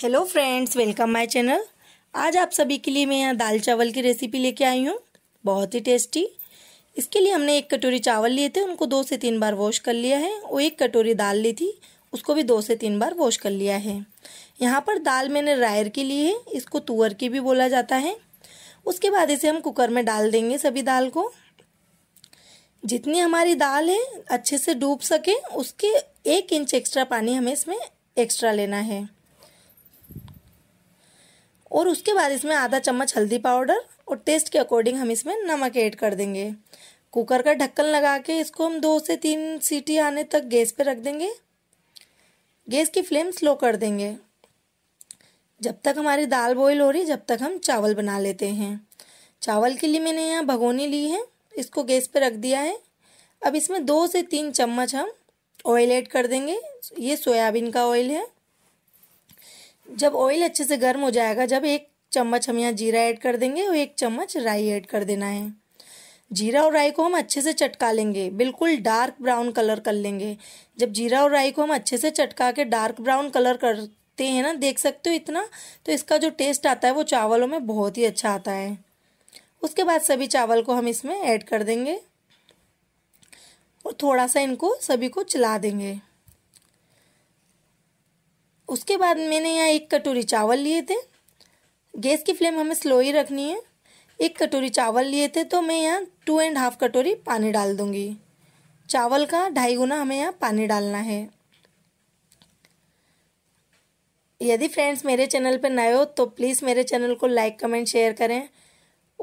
hello friends welcome my channel आज आप सभी के लिए मैं यहाँ दाल चावल की रेसिपी लेके आई हूँ बहुत ही टेस्टी इसके लिए हमने एक कटोरी चावल लिए थे उनको दो से तीन बार वॉश कर लिया है और एक कटोरी दाल ली थी उसको भी दो से तीन बार वॉश कर लिया है यहाँ पर दाल मैंने रायर की ली है इसको तुअर की भी बोला जाता है उसके बाद इसे हम कुकर में डाल देंगे सभी दाल को जितनी हमारी दाल है अच्छे से डूब सके उसके एक इंच एक्स्ट्रा पानी हमें इसमें एक्स्ट्रा लेना है और उसके बाद इसमें आधा चम्मच हल्दी पाउडर और टेस्ट के अकॉर्डिंग हम इसमें नमक ऐड कर देंगे कुकर का ढक्कन लगा के इसको हम दो से तीन सीटी आने तक गैस पे रख देंगे गैस की फ्लेम स्लो कर देंगे जब तक हमारी दाल बॉईल हो रही जब तक हम चावल बना लेते हैं चावल के लिए मैंने यहाँ भगोनी ली है इसको गैस पर रख दिया है अब इसमें दो से तीन चम्मच हम ऑयल ऐड कर देंगे ये सोयाबीन का ऑयल है जब ऑयल अच्छे से गर्म हो जाएगा जब एक चम्मच हम यहाँ जीरा ऐड कर देंगे और एक चम्मच राई ऐड कर देना है जीरा और राई को हम अच्छे से चटका लेंगे बिल्कुल डार्क ब्राउन कलर कर लेंगे जब जीरा और राई को हम अच्छे से चटका के डार्क ब्राउन कलर करते हैं ना देख सकते हो इतना तो इसका जो टेस्ट आता है वो चावलों में बहुत ही अच्छा आता है उसके बाद सभी चावल को हम इसमें ऐड कर देंगे और थोड़ा सा इनको सभी को चला देंगे उसके बाद मैंने यहाँ एक कटोरी चावल लिए थे गैस की फ्लेम हमें स्लो ही रखनी है एक कटोरी चावल लिए थे तो मैं यहाँ टू एंड हाफ कटोरी पानी डाल दूँगी चावल का ढाई गुना हमें यहाँ पानी डालना है यदि फ्रेंड्स मेरे चैनल पर नए हो तो प्लीज़ मेरे चैनल को लाइक कमेंट शेयर करें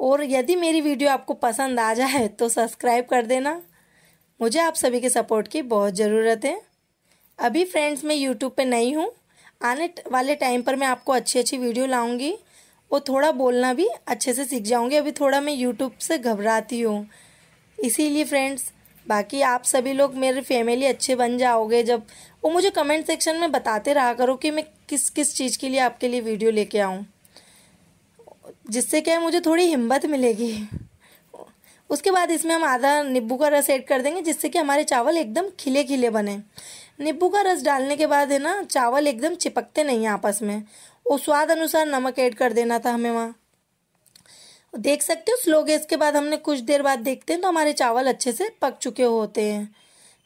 और यदि मेरी वीडियो आपको पसंद आ जाए तो सब्सक्राइब कर देना मुझे आप सभी के सपोर्ट की बहुत ज़रूरत है अभी फ्रेंड्स मैं यूट्यूब पे नई हूँ आने वाले टाइम पर मैं आपको अच्छी अच्छी वीडियो लाऊंगी और थोड़ा बोलना भी अच्छे से सीख जाऊंगी अभी थोड़ा मैं यूट्यूब से घबराती हूँ इसीलिए फ्रेंड्स बाकी आप सभी लोग मेरे फैमिली अच्छे बन जाओगे जब वो मुझे कमेंट सेक्शन में बताते रहा करो कि मैं किस किस चीज़ के लिए आपके लिए वीडियो लेके आऊँ जिससे क्या है मुझे थोड़ी हिम्मत मिलेगी उसके बाद इसमें हम आधा नींबू का रस ऐड कर देंगे जिससे कि हमारे चावल एकदम खिले खिले बने नींबू का रस डालने के बाद है ना चावल एकदम चिपकते नहीं हैं आपस में वो स्वाद अनुसार नमक ऐड कर देना था हमें वहाँ देख सकते हो स्लो गैस के बाद हमने कुछ देर बाद देखते हैं तो हमारे चावल अच्छे से पक चुके होते हैं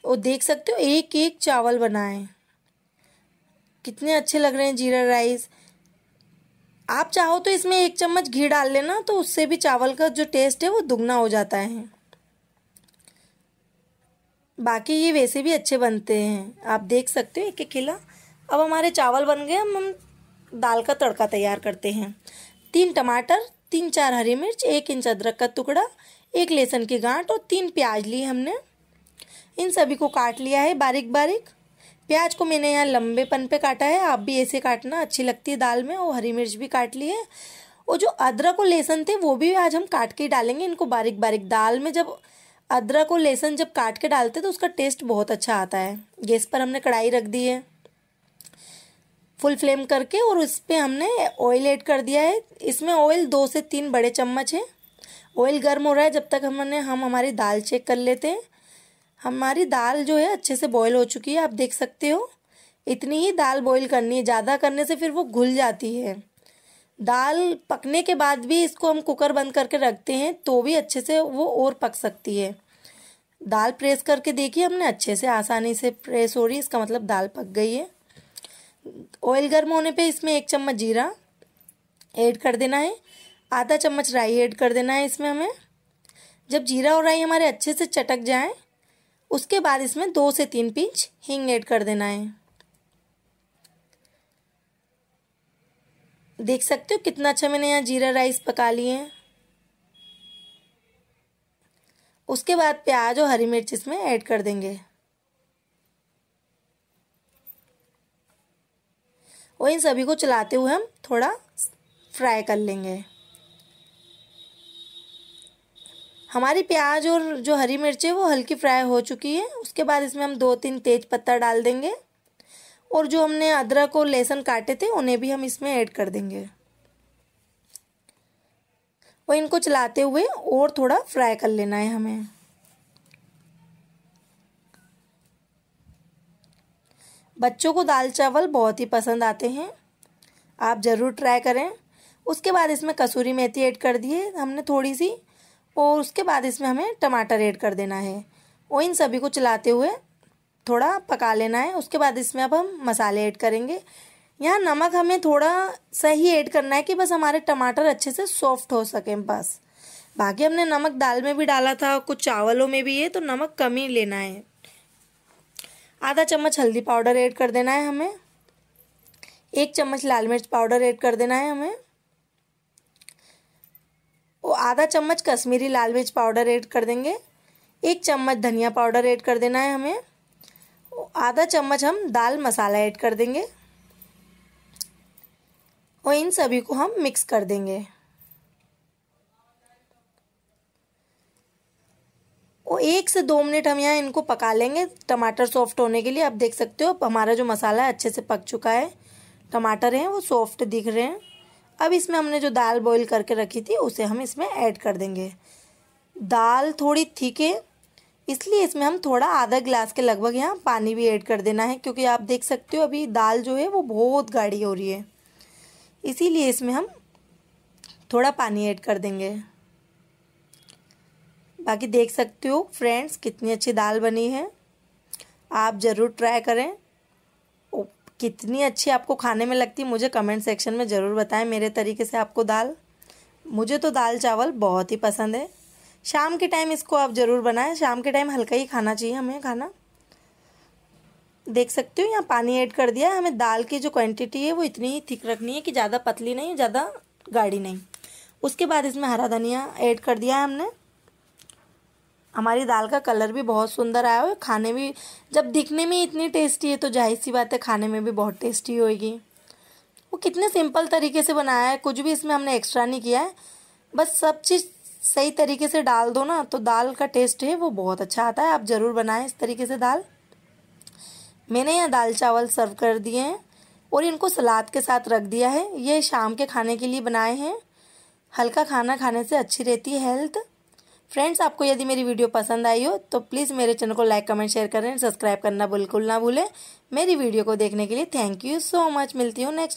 और देख सकते हो एक एक चावल बनाए कितने अच्छे लग रहे हैं जीरा राइस आप चाहो तो इसमें एक चम्मच घी डाल लेना तो उससे भी चावल का जो टेस्ट है वो दुगना हो जाता है बाकी ये वैसे भी अच्छे बनते हैं आप देख सकते हो एक एक किला अब हमारे चावल बन गए हम हम दाल का तड़का तैयार करते हैं तीन टमाटर तीन चार हरी मिर्च एक इंच अदरक का टुकड़ा एक लहसुन की गांठ और तीन प्याज ली हमने इन सभी को काट लिया है बारीक बारीक प्याज को मैंने यहाँ लंबे पन पे काटा है आप भी ऐसे काटना अच्छी लगती है दाल में और हरी मिर्च भी काट ली है और जो अदरक और लहसुन थे वो भी आज हम काट के डालेंगे इनको बारीक बारीक दाल में जब अदरक और लहसुन जब काट के डालते तो उसका टेस्ट बहुत अच्छा आता है गैस पर हमने कढ़ाई रख दी है फुल फ्लेम करके और उस पर हमने ऑयल ऐड कर दिया है इसमें ऑयल दो से तीन बड़े चम्मच है ऑयल गर्म हो रहा है जब तक हमने हम हमारी दाल चेक कर लेते हैं हमारी दाल जो है अच्छे से बॉयल हो चुकी है आप देख सकते हो इतनी ही दाल बॉयल करनी है ज़्यादा करने से फिर वो घुल जाती है दाल पकने के बाद भी इसको हम कुकर बंद करके रखते हैं तो भी अच्छे से वो और पक सकती है दाल प्रेस करके देखिए हमने अच्छे से आसानी से प्रेस हो रही है इसका मतलब दाल पक गई है ऑयल गर्म होने पे इसमें एक चम्मच जीरा ऐड कर देना है आधा चम्मच राई ऐड कर देना है इसमें हमें जब जीरा और राई हमारे अच्छे से चटक जाए उसके बाद इसमें दो से तीन पिंच हींग ऐड कर देना है देख सकते हो कितना अच्छा मैंने यहाँ जीरा राइस पका लिए हैं उसके बाद प्याज और हरी मिर्च इसमें ऐड कर देंगे और इन सभी को चलाते हुए हम थोड़ा फ्राई कर लेंगे हमारी प्याज और जो हरी मिर्च है वो हल्की फ्राई हो चुकी है उसके बाद इसमें हम दो तीन तेज पत्ता डाल देंगे और जो हमने अदरक और लहसुन काटे थे उन्हें भी हम इसमें ऐड कर देंगे और इनको चलाते हुए और थोड़ा फ्राई कर लेना है हमें बच्चों को दाल चावल बहुत ही पसंद आते हैं आप ज़रूर ट्राई करें उसके बाद इसमें कसूरी मेथी ऐड कर दिए हमने थोड़ी सी और उसके बाद इसमें हमें टमाटर ऐड कर देना है और इन सभी को चलाते हुए थोड़ा पका लेना है उसके बाद इसमें अब हम मसाले ऐड करेंगे यहाँ नमक हमें थोड़ा सा ही ऐड करना है कि बस हमारे टमाटर अच्छे से सॉफ्ट हो सकें बस बाकी हमने नमक दाल में भी डाला था कुछ चावलों में भी है तो नमक कम ही लेना है आधा चम्मच हल्दी पाउडर ऐड कर देना है हमें एक चम्मच लाल मिर्च पाउडर ऐड कर देना है हमें वो आधा चम्मच कश्मीरी लाल मिर्च पाउडर ऐड कर देंगे एक चम्मच धनिया पाउडर ऐड कर देना है हमें आधा चम्मच हम दाल मसाला ऐड कर देंगे और इन सभी को हम मिक्स कर देंगे और एक से दो मिनट हम यहाँ इनको पका लेंगे टमाटर सॉफ्ट होने के लिए आप देख सकते हो हमारा जो मसाला है अच्छे से पक चुका है टमाटर हैं वो सॉफ्ट दिख रहे हैं अब इसमें हमने जो दाल बॉईल करके रखी थी उसे हम इसमें ऐड कर देंगे दाल थोड़ी थीक है इसलिए इसमें हम थोड़ा आधा गिलास के लगभग यहाँ पानी भी ऐड कर देना है क्योंकि आप देख सकते हो अभी दाल जो है वो बहुत गाढ़ी हो रही है इसीलिए इसमें हम थोड़ा पानी ऐड कर देंगे बाकी देख सकते हो फ्रेंड्स कितनी अच्छी दाल बनी है आप ज़रूर ट्राई करें कितनी अच्छी आपको खाने में लगती मुझे कमेंट सेक्शन में ज़रूर बताएं मेरे तरीके से आपको दाल मुझे तो दाल चावल बहुत ही पसंद है शाम के टाइम इसको आप ज़रूर बनाएं शाम के टाइम हल्का ही खाना चाहिए हमें खाना देख सकते हो यहाँ पानी ऐड कर दिया है हमें दाल की जो क्वांटिटी है वो इतनी ही थिक रखनी है कि ज़्यादा पतली नहीं ज़्यादा गाढ़ी नहीं उसके बाद इसमें हरा धनिया ऐड कर दिया है हमने हमारी दाल का कलर भी बहुत सुंदर आया है खाने भी जब दिखने में इतनी टेस्टी है तो जाहिर सी बात है खाने में भी बहुत टेस्टी होगी वो कितने सिंपल तरीके से बनाया है कुछ भी इसमें हमने एक्स्ट्रा नहीं किया है बस सब चीज़ सही तरीके से डाल दो ना तो दाल का टेस्ट है वो बहुत अच्छा आता है आप ज़रूर बनाएं इस तरीके से दाल मैंने यहाँ दाल चावल सर्व कर दिए हैं और इनको सलाद के साथ रख दिया है ये शाम के खाने के लिए बनाए हैं हल्का खाना खाने से अच्छी रहती है हेल्थ फ्रेंड्स आपको यदि मेरी वीडियो पसंद आई हो तो प्लीज़ मेरे चैनल को लाइक कमेंट शेयर करें सब्सक्राइब करना बिल्कुल ना भूलें मेरी वीडियो को देखने के लिए थैंक यू सो मच मिलती हूँ नेक्स्ट